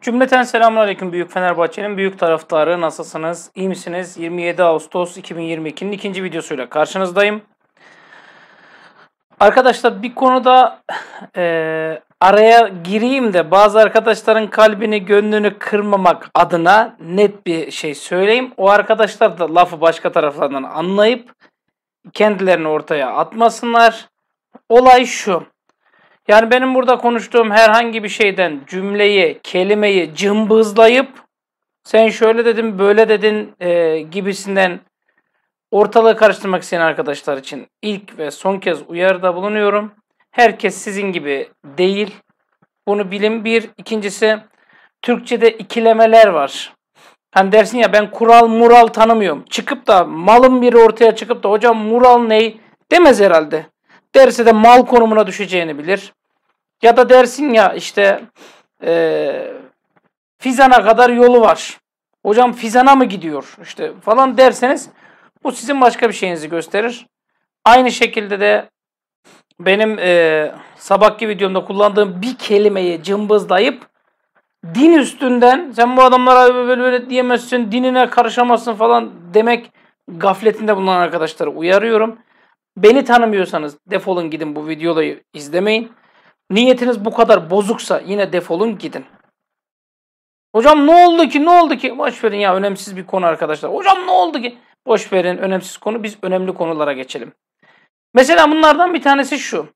Cümleten selamun aleyküm Büyük Fenerbahçe'nin büyük taraftarı. Nasılsınız? İyi misiniz? 27 Ağustos 2022'nin ikinci videosuyla karşınızdayım. Arkadaşlar bir konuda e, araya gireyim de bazı arkadaşların kalbini gönlünü kırmamak adına net bir şey söyleyeyim. O arkadaşlar da lafı başka taraflardan anlayıp kendilerini ortaya atmasınlar. Olay şu. Yani benim burada konuştuğum herhangi bir şeyden cümleyi, kelimeyi cımbızlayıp sen şöyle dedin, böyle dedin e, gibisinden ortalığı karıştırmak isteyen arkadaşlar için ilk ve son kez uyarıda bulunuyorum. Herkes sizin gibi değil. Bunu bilin bir. İkincisi Türkçe'de ikilemeler var. Hani dersin ya ben kural mural tanımıyorum. Çıkıp da malın biri ortaya çıkıp da hocam mural ney demez herhalde. Derse de mal konumuna düşeceğini bilir. Ya da dersin ya işte e, Fizan'a kadar yolu var. Hocam Fizan'a mı gidiyor? İşte falan derseniz bu sizin başka bir şeyinizi gösterir. Aynı şekilde de benim e, sabahki videomda kullandığım bir kelimeyi cımbızlayıp din üstünden sen bu adamlara böyle böyle diyemezsin, dinine karışamazsın falan demek gafletinde bulunan arkadaşları uyarıyorum. Beni tanımıyorsanız defolun gidin bu videoyu izlemeyin. Niyetiniz bu kadar bozuksa yine defolun gidin. Hocam ne oldu ki ne oldu ki? boşverin ya önemsiz bir konu arkadaşlar. Hocam ne oldu ki? boşverin önemsiz konu biz önemli konulara geçelim. Mesela bunlardan bir tanesi şu.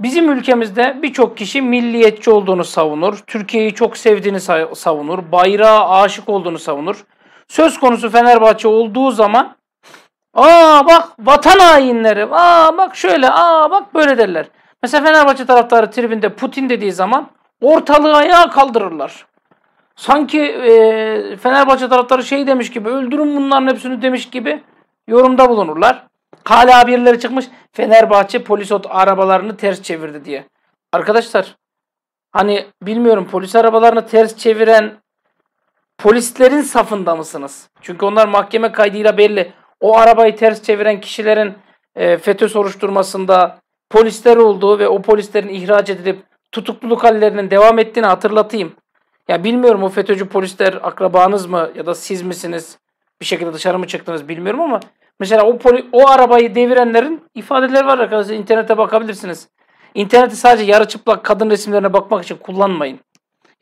Bizim ülkemizde birçok kişi milliyetçi olduğunu savunur, Türkiye'yi çok sevdiğini savunur, bayrağa aşık olduğunu savunur. Söz konusu Fenerbahçe olduğu zaman Aa bak vatan hainleri. Aa bak şöyle. Aa bak böyle derler. Mesela Fenerbahçe taraftarı tribünde Putin dediği zaman ortalığı ayağa kaldırırlar. Sanki e, Fenerbahçe taraftarı şey demiş gibi öldürün bunların hepsini demiş gibi yorumda bulunurlar. Hala birileri çıkmış Fenerbahçe polis ot arabalarını ters çevirdi diye. Arkadaşlar hani bilmiyorum polis arabalarını ters çeviren polislerin safında mısınız? Çünkü onlar mahkeme kaydıyla belli o arabayı ters çeviren kişilerin e, FETÖ soruşturmasında polisler olduğu ve o polislerin ihraç edilip tutukluluk hallerinin devam ettiğini hatırlatayım. Ya bilmiyorum o FETÖ'cü polisler akrabanız mı ya da siz misiniz? Bir şekilde dışarı mı çıktınız bilmiyorum ama mesela o poli, o arabayı devirenlerin ifadeleri var arkadaşlar internete bakabilirsiniz. İnterneti sadece yarı çıplak kadın resimlerine bakmak için kullanmayın.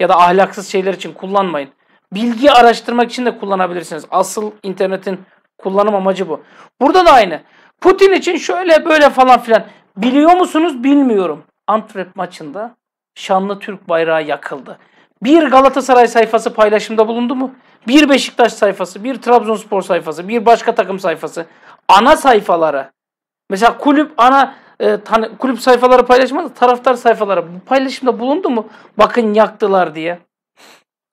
Ya da ahlaksız şeyler için kullanmayın. Bilgi araştırmak için de kullanabilirsiniz. Asıl internetin Kullanım amacı bu. Burada da aynı. Putin için şöyle böyle falan filan. Biliyor musunuz bilmiyorum. Antrep maçında şanlı Türk bayrağı yakıldı. Bir Galatasaray sayfası paylaşımda bulundu mu? Bir Beşiktaş sayfası, bir Trabzonspor sayfası, bir başka takım sayfası. Ana sayfalara. Mesela kulüp ana e, tane, kulüp sayfaları paylaşmadı, taraftar sayfaları bu paylaşımda bulundu mu? Bakın yaktılar diye.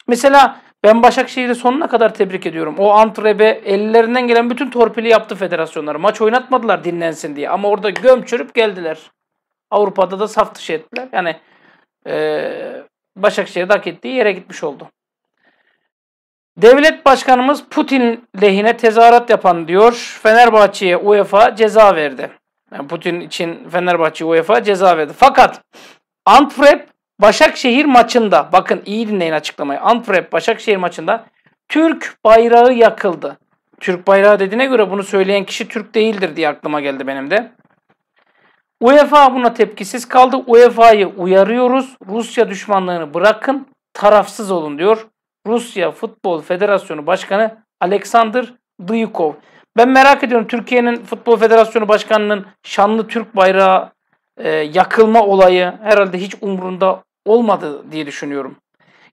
Mesela ben Başakşehir'i sonuna kadar tebrik ediyorum. O antrebe ellerinden gelen bütün torpili yaptı federasyonları. Maç oynatmadılar dinlensin diye. Ama orada göm çürüp geldiler. Avrupa'da da saf dışı ettiler. Yani e, Başakşehir'de hak ettiği yere gitmiş oldu. Devlet başkanımız Putin lehine tezahürat yapan diyor. Fenerbahçe'ye UEFA ceza verdi. Yani Putin için Fenerbahçe UEFA ceza verdi. Fakat Antwerp Başakşehir maçında bakın iyi dinleyin açıklamayı. Antwerp Başakşehir maçında Türk bayrağı yakıldı. Türk bayrağı dediğine göre bunu söyleyen kişi Türk değildir diye aklıma geldi benim de. UEFA buna tepkisiz kaldı. UEFA'yı uyarıyoruz. Rusya düşmanlığını bırakın, tarafsız olun diyor. Rusya Futbol Federasyonu Başkanı Alexander Duyukov. Ben merak ediyorum Türkiye'nin Futbol Federasyonu Başkanı'nın şanlı Türk bayrağı e, yakılma olayı herhalde hiç umrunda olmadı diye düşünüyorum.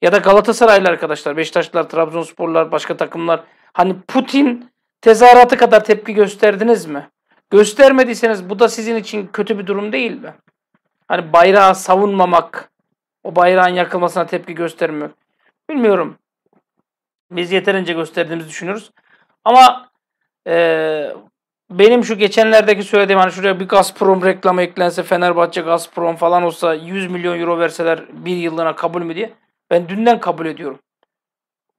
Ya da Galatasaraylı arkadaşlar, Beşiktaşlılar, Trabzonsporlar, başka takımlar. Hani Putin tezahüratı kadar tepki gösterdiniz mi? Göstermediyseniz bu da sizin için kötü bir durum değil mi? Hani bayrağı savunmamak, o bayrağın yakılmasına tepki göstermiyor. Bilmiyorum. Biz yeterince gösterdiğimizi düşünüyoruz. Ama e, benim şu geçenlerdeki söylediğim hani şuraya bir Gazprom reklamı eklense Fenerbahçe Gazprom falan olsa 100 milyon euro verseler bir yıllığına kabul mü diye ben dünden kabul ediyorum.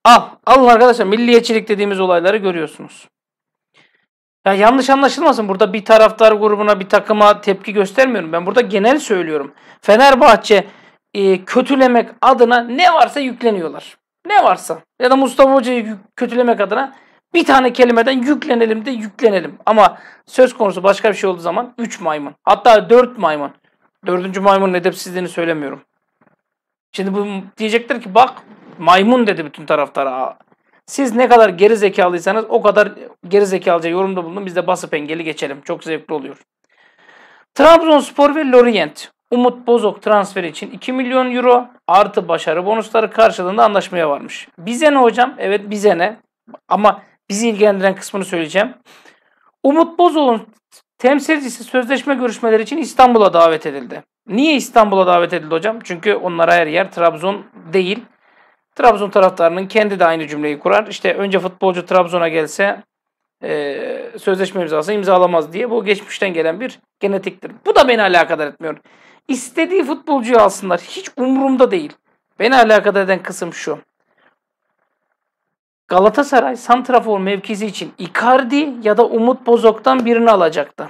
Al. Alın arkadaşlar milliyetçilik dediğimiz olayları görüyorsunuz. Ya yanlış anlaşılmasın burada bir taraftar grubuna bir takıma tepki göstermiyorum. Ben burada genel söylüyorum. Fenerbahçe e, kötülemek adına ne varsa yükleniyorlar. Ne varsa ya da Mustafa Hoca'yı kötülemek adına bir tane kelimeden yüklenelim de yüklenelim. Ama söz konusu başka bir şey olduğu zaman üç maymun. Hatta dört maymun. Dördüncü maymunun edepsizliğini söylemiyorum. Şimdi bu diyecekler ki bak maymun dedi bütün taraftara. Siz ne kadar geri zekalıysanız o kadar geri zekalıca yorumda bulunun. Biz de basıp engeli geçelim. Çok zevkli oluyor. Trabzonspor ve Lorient Umut Bozok transferi için 2 milyon euro artı başarı bonusları karşılığında anlaşmaya varmış. Bize ne hocam? Evet bize ne? Ama bizi ilgilendiren kısmını söyleyeceğim. Umut Bozoğlu'nun temsilcisi sözleşme görüşmeleri için İstanbul'a davet edildi. Niye İstanbul'a davet edildi hocam? Çünkü onlar her yer Trabzon değil. Trabzon taraftarının kendi de aynı cümleyi kurar. İşte önce futbolcu Trabzon'a gelse e, sözleşme imzası imzalamaz diye. Bu geçmişten gelen bir genetiktir. Bu da beni alakadar etmiyor. İstediği futbolcuyu alsınlar. Hiç umurumda değil. Beni alakadar eden kısım şu. Galatasaray santrafor mevkisi için Icardi ya da Umut Bozok'tan birini alacaktı.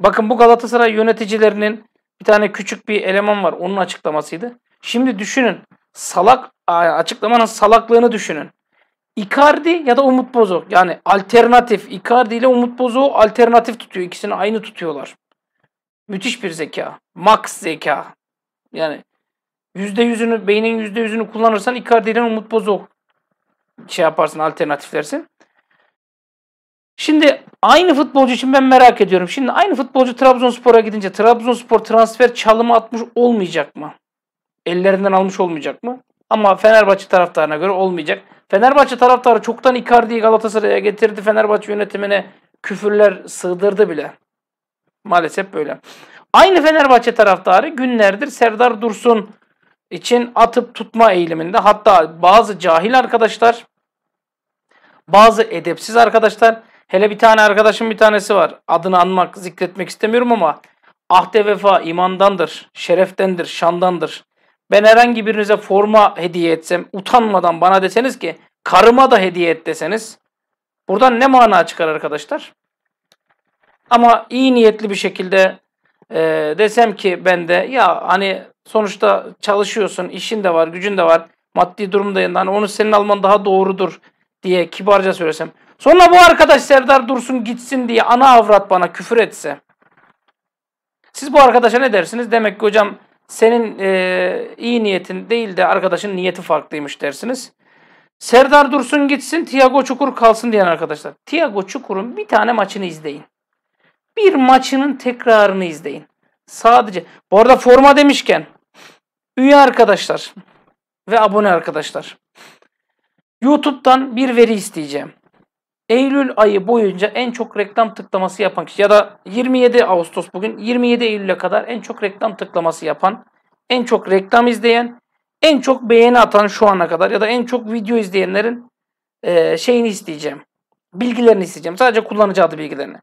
Bakın bu Galatasaray yöneticilerinin bir tane küçük bir eleman var. Onun açıklamasıydı. Şimdi düşünün. Salak açıklamanın salaklığını düşünün. Icardi ya da Umut Bozok. Yani alternatif. Icardi ile Umut Bozok'u alternatif tutuyor. İkisini aynı tutuyorlar. Müthiş bir zeka. Max zeka. Yani %100'ünü, beynin %100'ünü kullanırsan Icardi ile Umut Bozok şey yaparsın, alternatiflersin. Şimdi aynı futbolcu için ben merak ediyorum. Şimdi aynı futbolcu Trabzonspor'a gidince Trabzonspor transfer çalımı atmış olmayacak mı? Ellerinden almış olmayacak mı? Ama Fenerbahçe taraftarına göre olmayacak. Fenerbahçe taraftarı çoktan Icardi'yi Galatasaray'a getirdi. Fenerbahçe yönetimine küfürler sığdırdı bile. Maalesef böyle. Aynı Fenerbahçe taraftarı günlerdir Serdar Dursun için atıp tutma eğiliminde hatta bazı cahil arkadaşlar bazı edepsiz arkadaşlar hele bir tane arkadaşım bir tanesi var adını anmak zikretmek istemiyorum ama ahde vefa imandandır şereftendir şandandır ben herhangi birinize forma hediye etsem utanmadan bana deseniz ki karıma da hediye et deseniz buradan ne mana çıkar arkadaşlar ama iyi niyetli bir şekilde e, desem ki ben de ya hani Sonuçta çalışıyorsun, işin de var, gücün de var. Maddi durum Hani onu senin alman daha doğrudur diye kibarca söylesem. Sonra bu arkadaş Serdar dursun gitsin diye ana avrat bana küfür etse. Siz bu arkadaşa ne dersiniz? Demek ki hocam senin e, iyi niyetin değil de arkadaşın niyeti farklıymış dersiniz. Serdar Dursun gitsin, Tiago Çukur kalsın diyen arkadaşlar. Tiago Çukur'un bir tane maçını izleyin. Bir maçının tekrarını izleyin. Sadece. Bu arada forma demişken Üye arkadaşlar ve abone arkadaşlar. YouTube'dan bir veri isteyeceğim. Eylül ayı boyunca en çok reklam tıklaması yapan kişi ya da 27 Ağustos bugün 27 Eylül'e kadar en çok reklam tıklaması yapan, en çok reklam izleyen, en çok beğeni atan şu ana kadar ya da en çok video izleyenlerin e, şeyini isteyeceğim. Bilgilerini isteyeceğim. Sadece kullanıcı adı bilgilerini.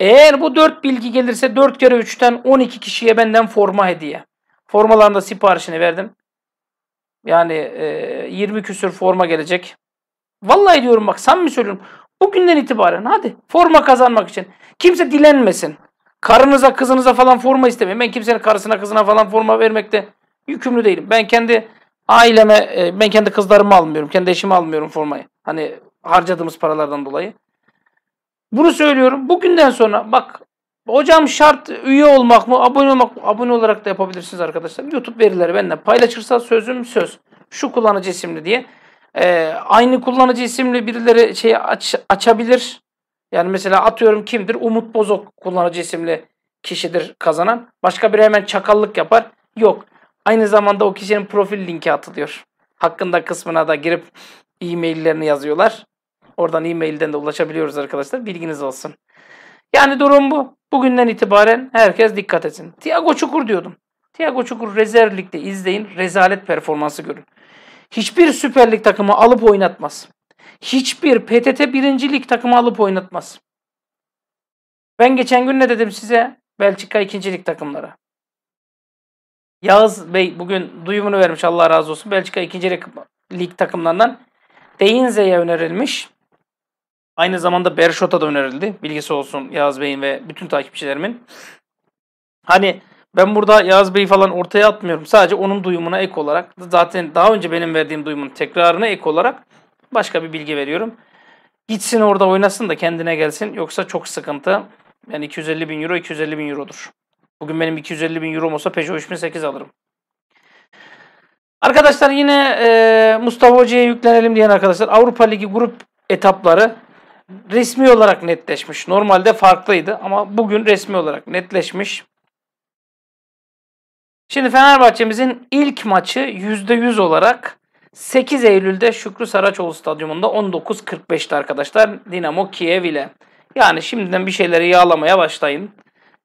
Eğer bu 4 bilgi gelirse 4 kere 3'ten 12 kişiye benden forma hediye. Formalarında siparişini verdim. Yani e, 20 küsür forma gelecek. Vallahi diyorum bak sen mi söylüyorum. Bugünden itibaren hadi forma kazanmak için. Kimse dilenmesin. Karınıza kızınıza falan forma istemeyin. Ben kimsenin karısına kızına falan forma vermekte yükümlü değilim. Ben kendi aileme, e, ben kendi kızlarımı almıyorum. Kendi eşimi almıyorum formayı. Hani harcadığımız paralardan dolayı. Bunu söylüyorum. Bugünden sonra bak Hocam şart üye olmak mı, abone olmak mı? Abone olarak da yapabilirsiniz arkadaşlar. YouTube verileri benden paylaşırsa sözüm söz. Şu kullanıcı isimli diye. Ee, aynı kullanıcı isimli birileri şey aç, açabilir. Yani mesela atıyorum kimdir? Umut Bozok kullanıcı isimli kişidir kazanan. Başka biri hemen çakallık yapar. Yok. Aynı zamanda o kişinin profil linki atılıyor. Hakkında kısmına da girip e-maillerini yazıyorlar. Oradan e-mailden de ulaşabiliyoruz arkadaşlar. Bilginiz olsun. Yani durum bu. Bugünden itibaren herkes dikkat etsin. Tiago Çukur diyordum. Tiago Çukur rezerv ligde izleyin. Rezalet performansı görün. Hiçbir Süper Lig takımı alıp oynatmaz. Hiçbir PTT 1. Lig takımı alıp oynatmaz. Ben geçen gün ne dedim size? Belçika 2. Lig takımlara. Yağız Bey bugün duyumunu vermiş Allah razı olsun. Belçika 2. Lig takımlarından Deinze'ye önerilmiş. Aynı zamanda Bershot'a da önerildi. Bilgisi olsun Yağız Bey'in ve bütün takipçilerimin. Hani ben burada Yağız Bey'i falan ortaya atmıyorum. Sadece onun duyumuna ek olarak zaten daha önce benim verdiğim duyumun tekrarına ek olarak başka bir bilgi veriyorum. Gitsin orada oynasın da kendine gelsin. Yoksa çok sıkıntı. Yani 250 bin euro 250 bin eurodur. Bugün benim 250 bin euro olsa Peugeot 3008 alırım. Arkadaşlar yine e, Mustafa Hoca'ya yüklenelim diyen arkadaşlar Avrupa Ligi grup etapları resmi olarak netleşmiş. Normalde farklıydı ama bugün resmi olarak netleşmiş. Şimdi Fenerbahçe'mizin ilk maçı %100 olarak 8 Eylül'de Şükrü Saraçoğlu Stadyumunda 19.45'te arkadaşlar Dinamo Kiev ile. Yani şimdiden bir şeyleri yağlamaya başlayın.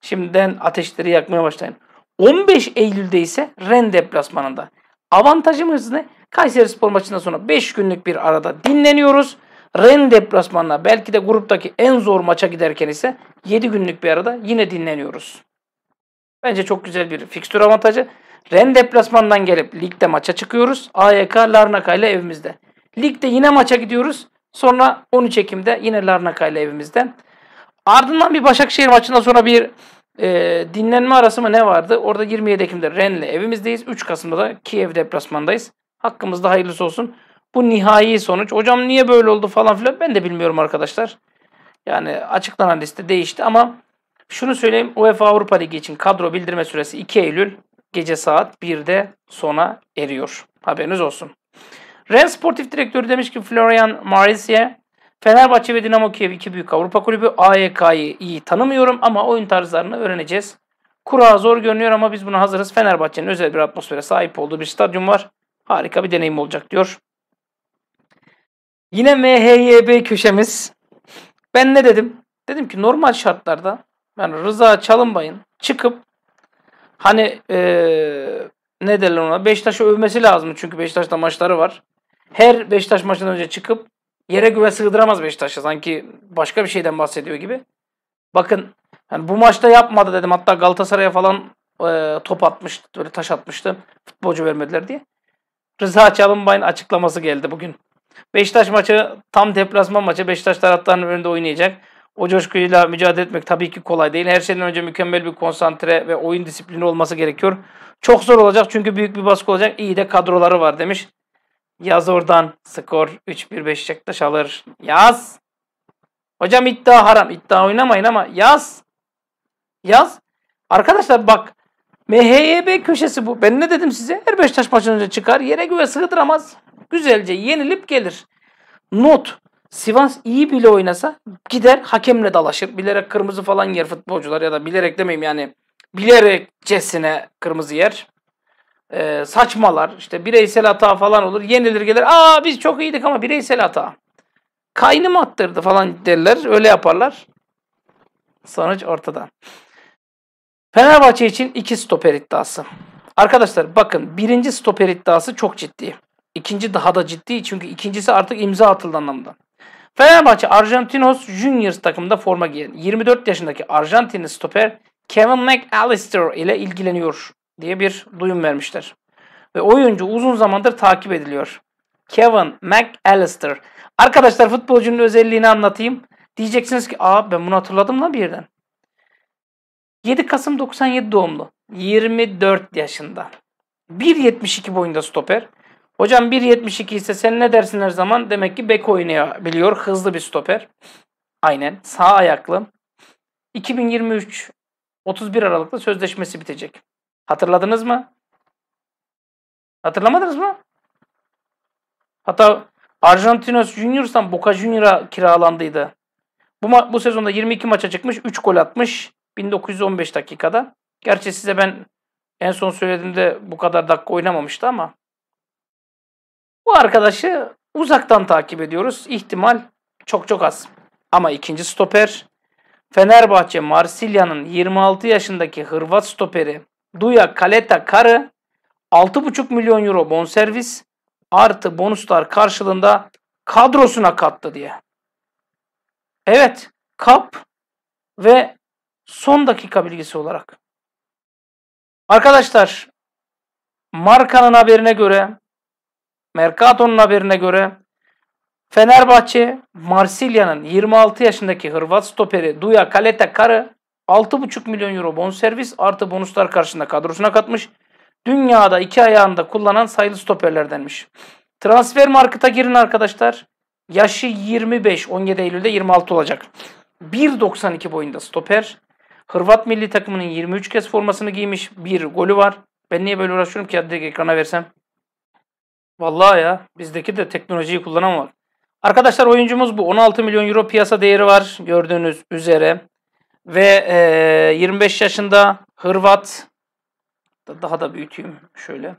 Şimdiden ateşleri yakmaya başlayın. 15 Eylül'de ise Ren deplasmanında. Avantajımız ne? Kayseri Spor maçından sonra 5 günlük bir arada dinleniyoruz. Ren deplasmanına belki de gruptaki en zor maça giderken ise 7 günlük bir arada yine dinleniyoruz. Bence çok güzel bir fikstür avantajı. Ren deplasmandan gelip ligde maça çıkıyoruz. AYK Larnaka ile evimizde. Ligde yine maça gidiyoruz. Sonra 13 Ekim'de yine Larnaka ile evimizde. Ardından bir Başakşehir maçından sonra bir e, dinlenme arası mı ne vardı? Orada 27 Ekim'de Ren'le evimizdeyiz. 3 Kasım'da da Kiev deplasmandayız. Hakkımızda hayırlısı olsun. Bu nihai sonuç. Hocam niye böyle oldu falan filan ben de bilmiyorum arkadaşlar. Yani açıklanan liste değişti ama şunu söyleyeyim UEFA Avrupa Ligi için kadro bildirme süresi 2 Eylül gece saat 1'de sona eriyor. Haberiniz olsun. Ren Sportif Direktörü demiş ki Florian Marisye Fenerbahçe ve Dinamo Kiev iki büyük Avrupa kulübü. AYK'yı iyi tanımıyorum ama oyun tarzlarını öğreneceğiz. Kura zor görünüyor ama biz buna hazırız. Fenerbahçe'nin özel bir atmosfere sahip olduğu bir stadyum var. Harika bir deneyim olacak diyor. Yine MHYB köşemiz. Ben ne dedim? Dedim ki normal şartlarda yani Rıza Çalınbay'ın çıkıp hani ee, ne derler ona Beşiktaş'ı övmesi lazım çünkü Beşiktaş'ta maçları var. Her Beşiktaş maçından önce çıkıp yere güve sığdıramaz Beşiktaş'a sanki başka bir şeyden bahsediyor gibi. Bakın yani bu maçta yapmadı dedim hatta Galatasaray'a falan e, top atmış, böyle taş atmıştı futbolcu vermediler diye. Rıza Çalınbay'ın açıklaması geldi bugün. Beşiktaş maçı tam deplasman maçı. Beşiktaş taraftarının önünde oynayacak. O coşkuyla mücadele etmek tabii ki kolay değil. Her şeyden önce mükemmel bir konsantre ve oyun disiplini olması gerekiyor. Çok zor olacak çünkü büyük bir baskı olacak. İyi de kadroları var demiş. Yaz oradan skor 3-1 Beşiktaş alır. Yaz. Hocam iddia haram. İddia oynamayın ama yaz. Yaz. Arkadaşlar bak MHYB köşesi bu. Ben ne dedim size? Her Beşiktaş maçından önce çıkar. Yere güve sığdıramaz güzelce yenilip gelir. Not. Sivas iyi bile oynasa gider hakemle dalaşır. Bilerek kırmızı falan yer futbolcular ya da bilerek demeyeyim yani bilerek cesine kırmızı yer. Ee, saçmalar işte bireysel hata falan olur. Yenilir gelir. Aa biz çok iyiydik ama bireysel hata. Kaynım attırdı falan derler. Öyle yaparlar. Sonuç ortada. Fenerbahçe için iki stoper iddiası. Arkadaşlar bakın birinci stoper iddiası çok ciddi. İkinci daha da ciddi çünkü ikincisi artık imza atıldı anlamda. Fenerbahçe Argentinos Juniors takımında forma giyen 24 yaşındaki Arjantinli stoper Kevin McAllister ile ilgileniyor diye bir duyum vermişler. Ve oyuncu uzun zamandır takip ediliyor. Kevin McAllister. Arkadaşlar futbolcunun özelliğini anlatayım. Diyeceksiniz ki aa ben bunu hatırladım lan birden. 7 Kasım 97 doğumlu. 24 yaşında. 1.72 boyunda stoper. Hocam 1.72 ise sen ne dersin her zaman? Demek ki bek oynayabiliyor. Hızlı bir stoper. Aynen. Sağ ayaklı. 2023 31 Aralık'ta sözleşmesi bitecek. Hatırladınız mı? Hatırlamadınız mı? Hatta Argentinos Junior'san Boca Junior'a kiralandıydı. Bu, ma- bu sezonda 22 maça çıkmış, 3 gol atmış 1915 dakikada. Gerçi size ben en son söylediğimde bu kadar dakika oynamamıştı ama bu arkadaşı uzaktan takip ediyoruz. İhtimal çok çok az. Ama ikinci stoper Fenerbahçe Marsilya'nın 26 yaşındaki Hırvat stoperi Duya Kaleta Karı 6,5 milyon euro bonservis artı bonuslar karşılığında kadrosuna kattı diye. Evet, kap ve son dakika bilgisi olarak. Arkadaşlar, markanın haberine göre Mercato'nun haberine göre Fenerbahçe, Marsilya'nın 26 yaşındaki Hırvat stoperi Duya Kalete Karı 6,5 milyon euro bonservis artı bonuslar karşında kadrosuna katmış. Dünyada iki ayağında da kullanan sayılı stoperlerdenmiş. Transfer markıta girin arkadaşlar. Yaşı 25, 17 Eylül'de 26 olacak. 1.92 boyunda stoper. Hırvat milli takımının 23 kez formasını giymiş. Bir golü var. Ben niye böyle uğraşıyorum ki? adı ekrana versem. Vallahi ya bizdeki de teknolojiyi kullanamam. Arkadaşlar oyuncumuz bu. 16 milyon euro piyasa değeri var gördüğünüz üzere. Ve e, 25 yaşında Hırvat. Daha da büyüteyim şöyle.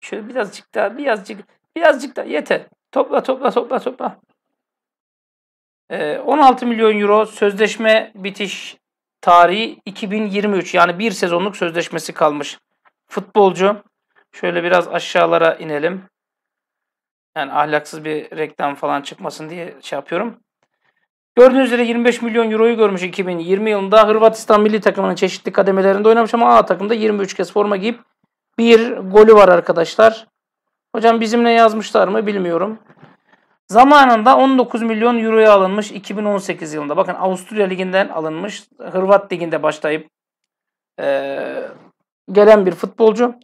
Şöyle birazcık daha birazcık birazcık daha yeter. Topla topla topla topla. E, 16 milyon euro sözleşme bitiş tarihi 2023 yani bir sezonluk sözleşmesi kalmış. Futbolcu. Şöyle biraz aşağılara inelim. Yani ahlaksız bir reklam falan çıkmasın diye şey yapıyorum. Gördüğünüz üzere 25 milyon euroyu görmüş 2020 yılında. Hırvatistan milli takımının çeşitli kademelerinde oynamış ama A takımda 23 kez forma giyip bir golü var arkadaşlar. Hocam bizimle yazmışlar mı bilmiyorum. Zamanında 19 milyon euroya alınmış 2018 yılında. Bakın Avusturya Ligi'nden alınmış. Hırvat Ligi'nde başlayıp e, gelen bir futbolcu.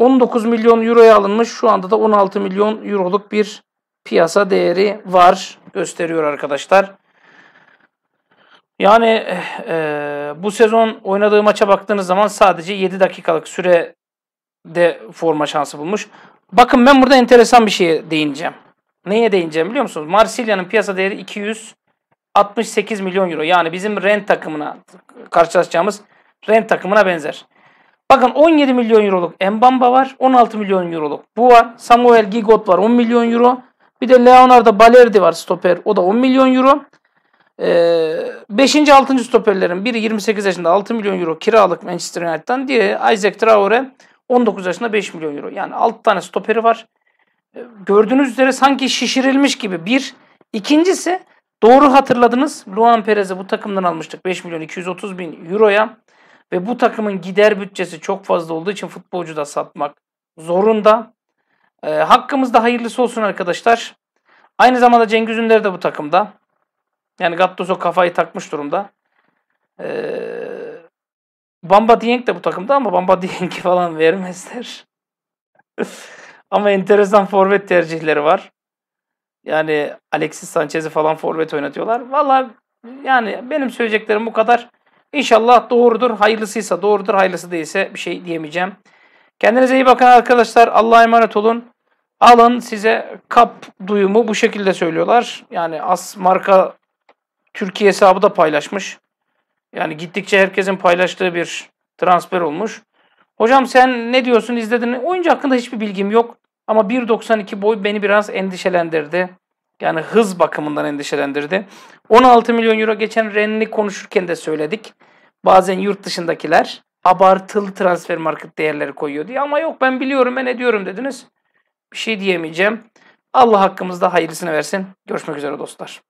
19 milyon euroya alınmış. Şu anda da 16 milyon euroluk bir piyasa değeri var gösteriyor arkadaşlar. Yani e, bu sezon oynadığı maça baktığınız zaman sadece 7 dakikalık sürede forma şansı bulmuş. Bakın ben burada enteresan bir şeye değineceğim. Neye değineceğim biliyor musunuz? Marsilya'nın piyasa değeri 268 milyon euro. Yani bizim Ren takımına karşılaşacağımız Ren takımına benzer. Bakın 17 milyon euroluk Mbamba var. 16 milyon euroluk bu var. Samuel Gigot var 10 milyon euro. Bir de Leonardo Balerdi var stoper. O da 10 milyon euro. 5. Ee, 6. stoperlerin biri 28 yaşında 6 milyon euro kiralık Manchester United'dan. Diğeri Isaac Traore 19 yaşında 5 milyon euro. Yani 6 tane stoperi var. Ee, gördüğünüz üzere sanki şişirilmiş gibi bir. İkincisi doğru hatırladınız. Luan Perez'i bu takımdan almıştık 5 milyon 230 bin euroya. Ve bu takımın gider bütçesi çok fazla olduğu için futbolcu da satmak zorunda. E, hakkımızda hayırlısı olsun arkadaşlar. Aynı zamanda Cengiz Ünder de bu takımda. Yani Gattuso kafayı takmış durumda. E, Bamba Dieng de bu takımda ama Bamba Dieng'i falan vermezler. ama enteresan forvet tercihleri var. Yani Alexis Sanchez'i falan forvet oynatıyorlar. Valla yani benim söyleyeceklerim bu kadar. İnşallah doğrudur. Hayırlısıysa doğrudur. Hayırlısı değilse bir şey diyemeyeceğim. Kendinize iyi bakın arkadaşlar. Allah'a emanet olun. Alın size kap duyumu bu şekilde söylüyorlar. Yani as marka Türkiye hesabı da paylaşmış. Yani gittikçe herkesin paylaştığı bir transfer olmuş. Hocam sen ne diyorsun izledin? Oyuncu hakkında hiçbir bilgim yok. Ama 1.92 boy beni biraz endişelendirdi. Yani hız bakımından endişelendirdi. 16 milyon euro geçen Rennes'i konuşurken de söyledik. Bazen yurt dışındakiler abartılı transfer market değerleri koyuyor diye. Ama yok ben biliyorum ben ediyorum dediniz. Bir şey diyemeyeceğim. Allah hakkımızda hayırlısını versin. Görüşmek üzere dostlar.